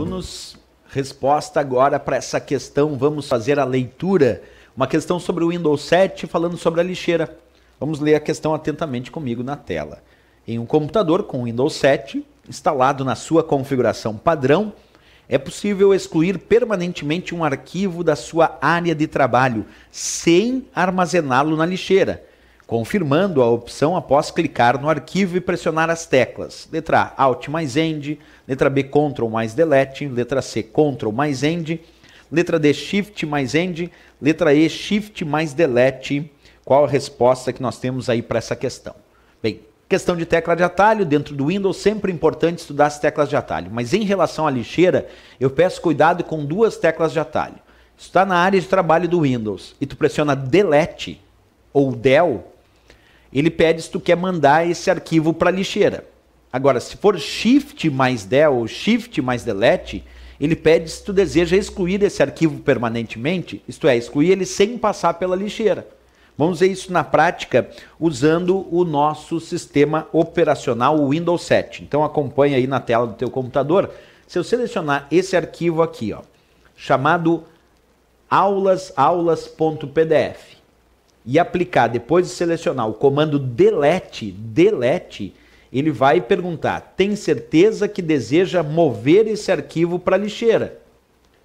alunos. Resposta agora para essa questão, vamos fazer a leitura. Uma questão sobre o Windows 7 falando sobre a lixeira. Vamos ler a questão atentamente comigo na tela. Em um computador com Windows 7 instalado na sua configuração padrão, é possível excluir permanentemente um arquivo da sua área de trabalho sem armazená-lo na lixeira confirmando a opção após clicar no arquivo e pressionar as teclas. Letra A, Alt mais End, letra B, Ctrl mais Delete, letra C, Ctrl mais End, letra D, Shift mais End, letra E, Shift mais Delete. Qual a resposta que nós temos aí para essa questão? Bem, questão de tecla de atalho, dentro do Windows sempre importante estudar as teclas de atalho, mas em relação à lixeira, eu peço cuidado com duas teclas de atalho. Está na área de trabalho do Windows e tu pressiona Delete ou Del, ele pede se tu quer mandar esse arquivo para a lixeira. Agora, se for Shift mais Del ou Shift mais Delete, ele pede se tu deseja excluir esse arquivo permanentemente, isto é, excluir ele sem passar pela lixeira. Vamos ver isso na prática usando o nosso sistema operacional Windows 7. Então acompanha aí na tela do teu computador. Se eu selecionar esse arquivo aqui, ó, chamado aulas aulas.pdf, e aplicar, depois de selecionar o comando delete, delete, ele vai perguntar: tem certeza que deseja mover esse arquivo para a lixeira?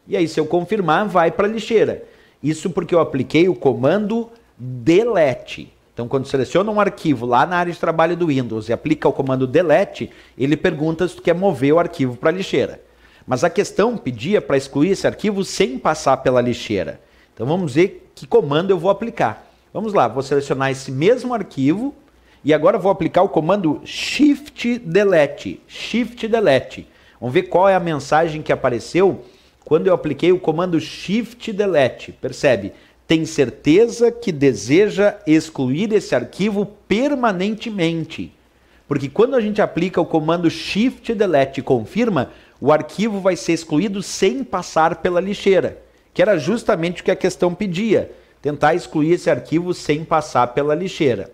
E aí, se eu confirmar, vai para a lixeira. Isso porque eu apliquei o comando delete. Então, quando seleciona um arquivo lá na área de trabalho do Windows e aplica o comando delete, ele pergunta se tu quer mover o arquivo para a lixeira. Mas a questão pedia para excluir esse arquivo sem passar pela lixeira. Então, vamos ver que comando eu vou aplicar. Vamos lá, vou selecionar esse mesmo arquivo e agora vou aplicar o comando Shift Delete. Shift Delete. Vamos ver qual é a mensagem que apareceu quando eu apliquei o comando Shift Delete. Percebe? Tem certeza que deseja excluir esse arquivo permanentemente. Porque quando a gente aplica o comando Shift Delete e confirma, o arquivo vai ser excluído sem passar pela lixeira, que era justamente o que a questão pedia tentar excluir esse arquivo sem passar pela lixeira.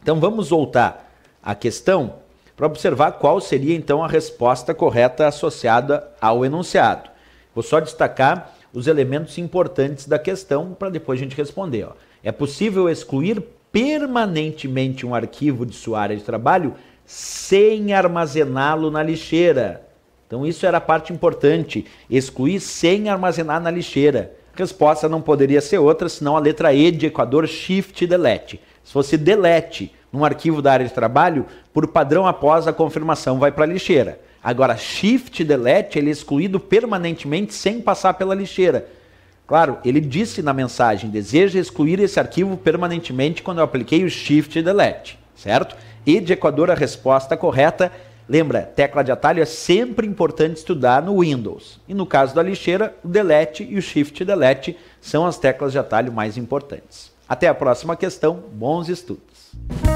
Então vamos voltar à questão para observar qual seria então a resposta correta associada ao enunciado. Vou só destacar os elementos importantes da questão para depois a gente responder. Ó. É possível excluir permanentemente um arquivo de sua área de trabalho sem armazená-lo na lixeira. Então isso era a parte importante, excluir sem armazenar na lixeira. Resposta não poderia ser outra senão a letra E de Equador, Shift Delete. Se fosse delete num arquivo da área de trabalho, por padrão após a confirmação vai para a lixeira. Agora, Shift Delete ele é excluído permanentemente sem passar pela lixeira. Claro, ele disse na mensagem: deseja excluir esse arquivo permanentemente quando eu apliquei o Shift Delete, certo? E de Equador a resposta correta Lembra, tecla de atalho é sempre importante estudar no Windows. E no caso da lixeira, o delete e o shift delete são as teclas de atalho mais importantes. Até a próxima questão, bons estudos!